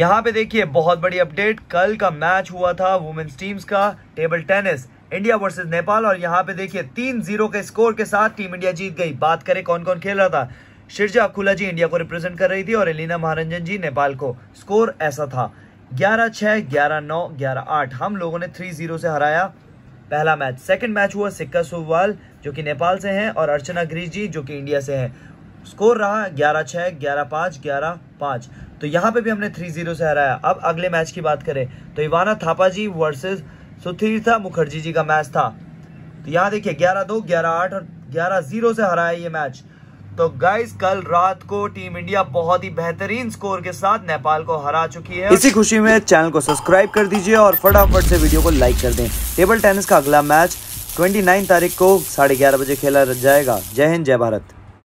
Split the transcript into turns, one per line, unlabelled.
यहाँ पे देखिए बहुत बड़ी अपडेट कल का मैच हुआ था वुमेन्स टीम्स का table tennis India versus Nepal और यहाँ पे देखिए तीन जीरो के स्कोर के साथ टीम इंडिया जीत गई बात करें कौन कौन खेल रहा था शिरजा अकुला जी इंडिया को रिप्रेजेंट कर रही थी और एलिना महारंजन जी नेपाल को स्कोर ऐसा था ग्यारह छह ग्यारह नौ ग्यारह आठ हम लोगों ने थ्री जीरो से हराया पहला मैच सेकंड मैच हुआ सिक्का सोवाल जो कि नेपाल से हैं और अर्चना ग्रीस जी जो कि इंडिया से हैं स्कोर रहा ग्यारह छः ग्यारह पाँच ग्यारह पाँच तो यहाँ पे भी हमने थ्री जीरो से हराया अब अगले मैच की बात करें तो इवाना थापा जी वर्सेस सुतीर्था मुखर्जी जी का मैच था तो यहाँ देखिए ग्यारह दो ग्यारह आठ और ग्यारह जीरो से हराया ये मैच तो गाइस कल रात को टीम इंडिया बहुत ही बेहतरीन स्कोर के साथ नेपाल को हरा चुकी है इसी खुशी में चैनल को सब्सक्राइब कर दीजिए और फटाफट से वीडियो को लाइक कर दें टेबल टेनिस का अगला मैच 29 तारीख को साढ़े ग्यारह बजे खेला जाएगा जय हिंद जय भारत